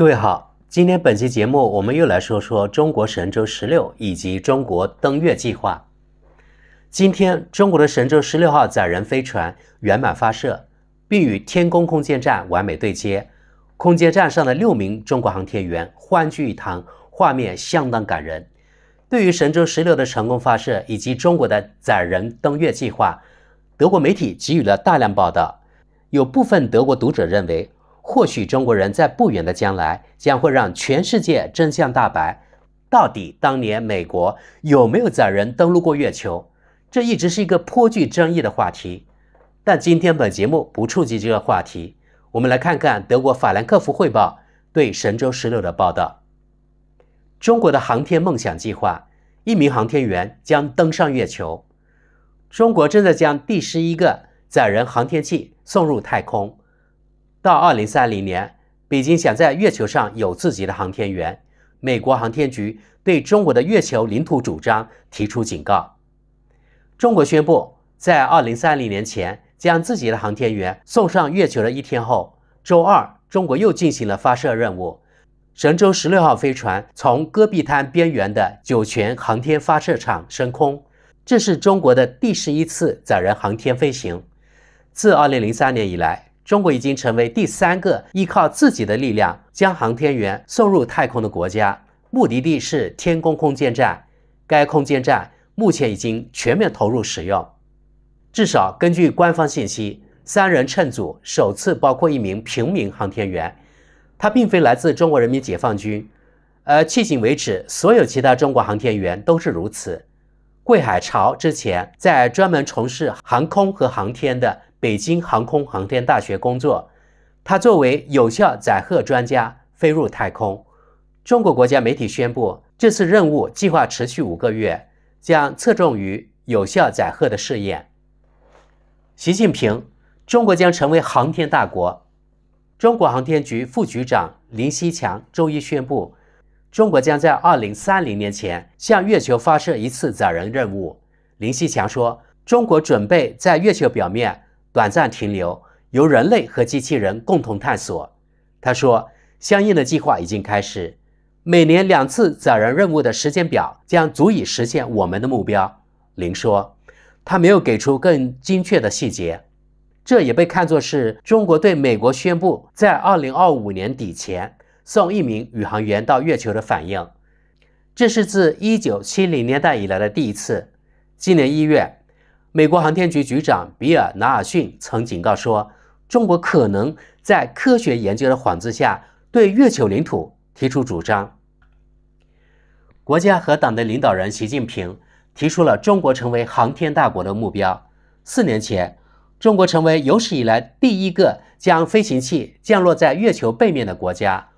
各位好，今天本期节目我们又来说说中国神舟十六以及中国登月计划。今天，中国的神舟十六号载人飞船圆满发射，并与天宫空间站完美对接，空间站上的六名中国航天员欢聚一堂，画面相当感人。对于神舟十六的成功发射以及中国的载人登月计划，德国媒体给予了大量报道，有部分德国读者认为。或许中国人在不远的将来将会让全世界真相大白。到底当年美国有没有载人登陆过月球？这一直是一个颇具争议的话题。但今天本节目不触及这个话题，我们来看看德国《法兰克福汇报》对神舟十六的报道。中国的航天梦想计划，一名航天员将登上月球。中国正在将第十一个载人航天器送入太空。到二零三零年，北京想在月球上有自己的航天员。美国航天局对中国的月球领土主张提出警告。中国宣布在二零三零年前将自己的航天员送上月球的一天后，周二，中国又进行了发射任务。神舟十六号飞船从戈壁滩边缘的酒泉航天发射场升空，这是中国的第十一次载人航天飞行。自二零零三年以来。中国已经成为第三个依靠自己的力量将航天员送入太空的国家，目的地是天宫空间站。该空间站目前已经全面投入使用。至少根据官方信息，三人乘组首次包括一名平民航天员，他并非来自中国人民解放军，而迄今为止，所有其他中国航天员都是如此。魏海潮之前在专门从事航空和航天的北京航空航天大学工作，他作为有效载荷专家飞入太空。中国国家媒体宣布，这次任务计划持续五个月，将侧重于有效载荷的试验。习近平，中国将成为航天大国。中国航天局副局长林希强周一宣布。中国将在二零三零年前向月球发射一次载人任务，林希强说。中国准备在月球表面短暂停留，由人类和机器人共同探索。他说，相应的计划已经开始，每年两次载人任务的时间表将足以实现我们的目标。林说，他没有给出更精确的细节，这也被看作是中国对美国宣布在二零二五年底前。送一名宇航员到月球的反应，这是自1970年代以来的第一次。今年一月，美国航天局局长比尔·纳尔逊曾警告说，中国可能在科学研究的幌子下对月球领土提出主张。国家和党的领导人习近平提出了中国成为航天大国的目标。四年前，中国成为有史以来第一个将飞行器降落在月球背面的国家。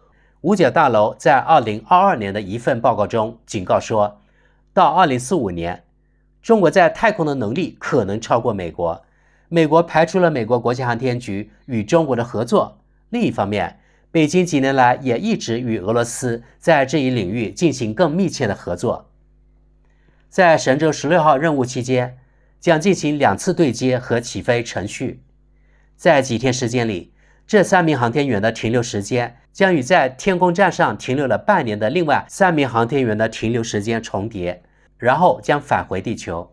五角大楼在二零二二年的一份报告中警告说，到二零四五年，中国在太空的能力可能超过美国。美国排除了美国国家航天局与中国的合作。另一方面，北京几年来也一直与俄罗斯在这一领域进行更密切的合作。在神舟十六号任务期间，将进行两次对接和起飞程序，在几天时间里。这三名航天员的停留时间将与在天宫站上停留了半年的另外三名航天员的停留时间重叠，然后将返回地球。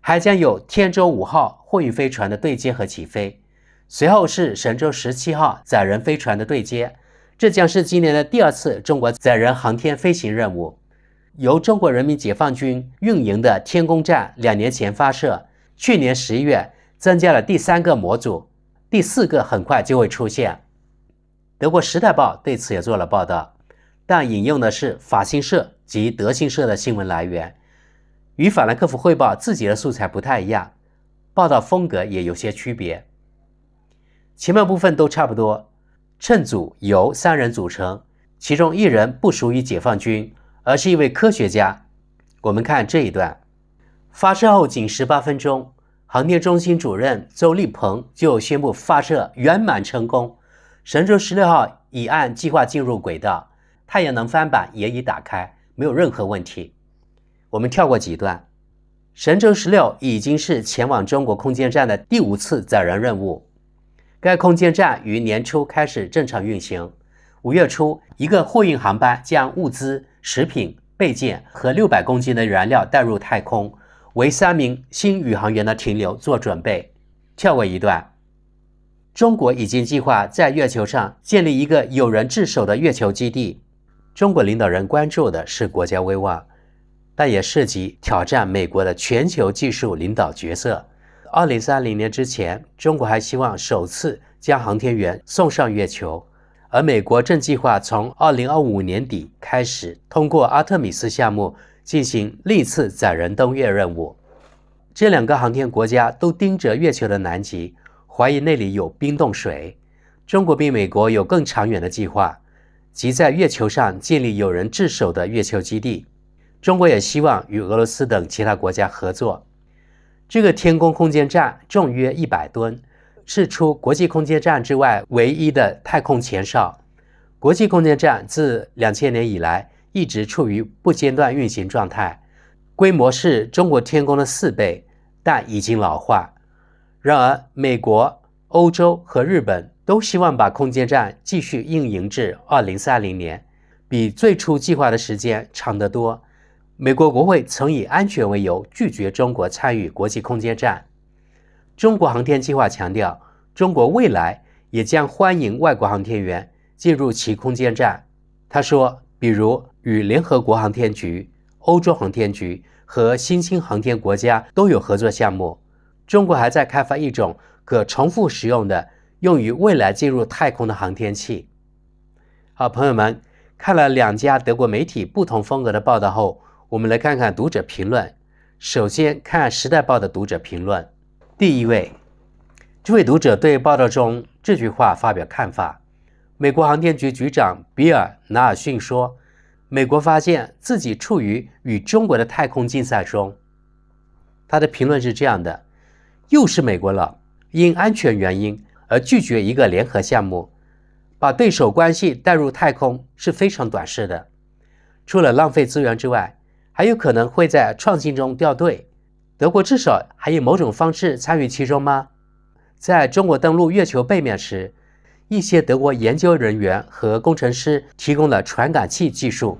还将有天舟五号货运飞船的对接和起飞，随后是神舟十七号载人飞船的对接。这将是今年的第二次中国载人航天飞行任务。由中国人民解放军运营的天宫站两年前发射，去年十一月增加了第三个模组。第四个很快就会出现。德国《时代报》对此也做了报道，但引用的是法新社及德新社的新闻来源，与法兰克福汇报自己的素材不太一样，报道风格也有些区别。前半部分都差不多，趁组由三人组成，其中一人不属于解放军，而是一位科学家。我们看这一段，发射后仅十八分钟。航天中心主任周立鹏就宣布发射圆满成功，神舟十六号已按计划进入轨道，太阳能帆板也已打开，没有任何问题。我们跳过几段，神舟十六已经是前往中国空间站的第五次载人任务，该空间站于年初开始正常运行。五月初，一个货运航班将物资、食品、备件和六百公斤的燃料带入太空。为三名新宇航员的停留做准备。跳过一段，中国已经计划在月球上建立一个有人值守的月球基地。中国领导人关注的是国家威望，但也涉及挑战美国的全球技术领导角色。二零三零年之前，中国还希望首次将航天员送上月球，而美国正计划从二零二五年底开始通过阿特米斯项目。进行历次载人登月任务，这两个航天国家都盯着月球的南极，怀疑那里有冰冻水。中国比美国有更长远的计划，即在月球上建立有人值守的月球基地。中国也希望与俄罗斯等其他国家合作。这个天宫空间站重约一百吨，是除国际空间站之外唯一的太空前哨。国际空间站自两千年以来。一直处于不间断运行状态，规模是中国天宫的四倍，但已经老化。然而，美国、欧洲和日本都希望把空间站继续运营至2030年，比最初计划的时间长得多。美国国会曾以安全为由拒绝中国参与国际空间站。中国航天计划强调，中国未来也将欢迎外国航天员进入其空间站。他说。比如，与联合国航天局、欧洲航天局和新兴航天国家都有合作项目。中国还在开发一种可重复使用的、用于未来进入太空的航天器。好，朋友们，看了两家德国媒体不同风格的报道后，我们来看看读者评论。首先看《时代》报的读者评论。第一位，这位读者对报道中这句话发表看法。美国航天局局长比尔·纳尔逊说：“美国发现自己处于与中国的太空竞赛中。”他的评论是这样的：“又是美国了，因安全原因而拒绝一个联合项目，把对手关系带入太空是非常短视的。除了浪费资源之外，还有可能会在创新中掉队。德国至少还有某种方式参与其中吗？在中国登陆月球背面时。”一些德国研究人员和工程师提供了传感器技术。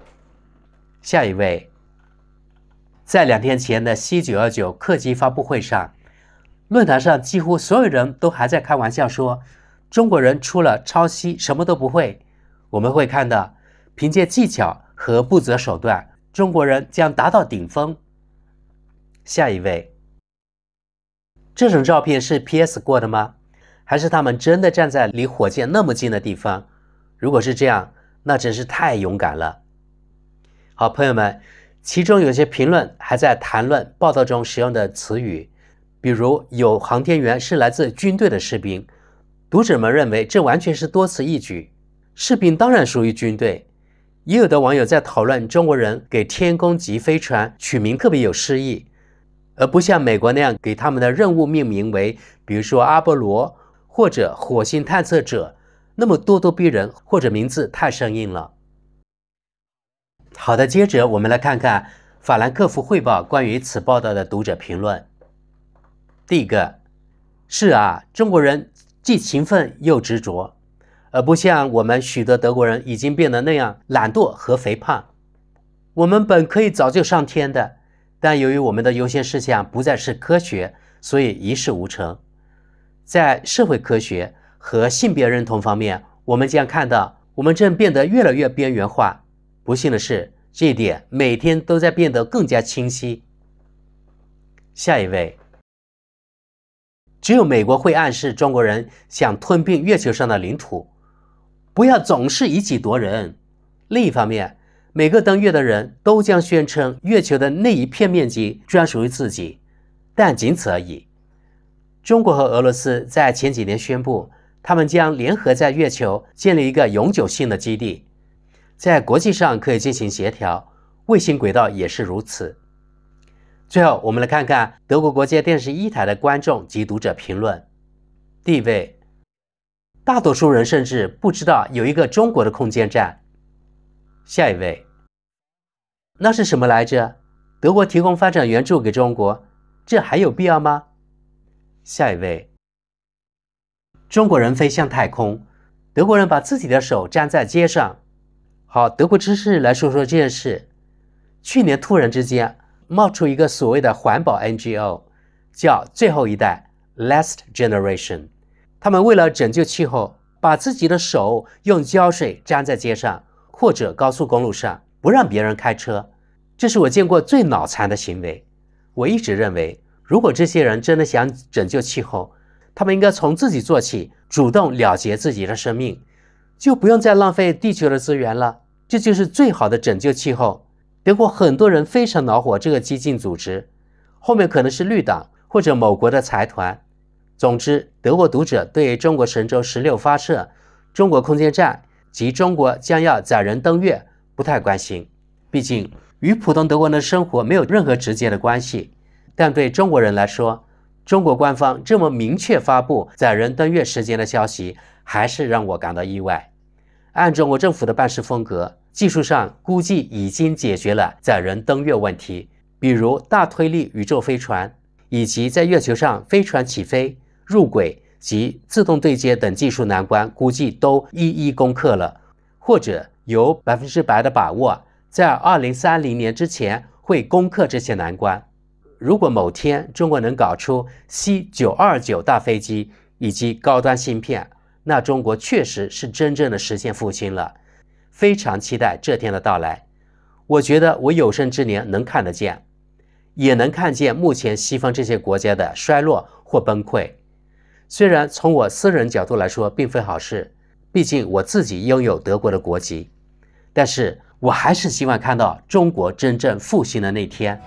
下一位，在两天前的 C 九幺九客机发布会上，论坛上几乎所有人都还在开玩笑说，中国人除了抄袭什么都不会。我们会看到，凭借技巧和不择手段，中国人将达到顶峰。下一位，这种照片是 P S 过的吗？还是他们真的站在离火箭那么近的地方？如果是这样，那真是太勇敢了。好，朋友们，其中有些评论还在谈论报道中使用的词语，比如有航天员是来自军队的士兵。读者们认为这完全是多此一举。士兵当然属于军队。也有的网友在讨论中国人给天宫级飞船取名特别有诗意，而不像美国那样给他们的任务命名为，比如说阿波罗。或者火星探测者那么咄咄逼人，或者名字太生硬了。好的，接着我们来看看法兰克福汇报关于此报道的读者评论。第一个是啊，中国人既勤奋又执着，而不像我们许多德国人已经变得那样懒惰和肥胖。我们本可以早就上天的，但由于我们的优先事项不再是科学，所以一事无成。在社会科学和性别认同方面，我们将看到我们正变得越来越边缘化。不幸的是，这一点每天都在变得更加清晰。下一位，只有美国会暗示中国人想吞并月球上的领土，不要总是以己夺人。另一方面，每个登月的人都将宣称月球的那一片面积专属于自己，但仅此而已。中国和俄罗斯在前几年宣布，他们将联合在月球建立一个永久性的基地，在国际上可以进行协调，卫星轨道也是如此。最后，我们来看看德国国家电视一台的观众及读者评论。第一位，大多数人甚至不知道有一个中国的空间站。下一位，那是什么来着？德国提供发展援助给中国，这还有必要吗？下一位，中国人飞向太空，德国人把自己的手粘在街上。好，德国知识来说说这件事。去年突然之间冒出一个所谓的环保 NGO，叫“最后一代 ”（Last Generation）。他们为了拯救气候，把自己的手用胶水粘在街上或者高速公路上，不让别人开车。这是我见过最脑残的行为。我一直认为。如果这些人真的想拯救气候，他们应该从自己做起，主动了结自己的生命，就不用再浪费地球的资源了。这就是最好的拯救气候。德国很多人非常恼火这个激进组织，后面可能是绿党或者某国的财团。总之，德国读者对中国神舟十六发射、中国空间站及中国将要载人登月不太关心，毕竟与普通德国人的生活没有任何直接的关系。但对中国人来说，中国官方这么明确发布载人登月时间的消息，还是让我感到意外。按中国政府的办事风格，技术上估计已经解决了载人登月问题，比如大推力宇宙飞船，以及在月球上飞船起飞、入轨及自动对接等技术难关，估计都一一攻克了，或者有百分之百的把握，在二零三零年之前会攻克这些难关。如果某天中国能搞出 C 九二九大飞机以及高端芯片，那中国确实是真正的实现复兴了。非常期待这天的到来。我觉得我有生之年能看得见，也能看见目前西方这些国家的衰落或崩溃。虽然从我私人角度来说并非好事，毕竟我自己拥有德国的国籍，但是我还是希望看到中国真正复兴的那天。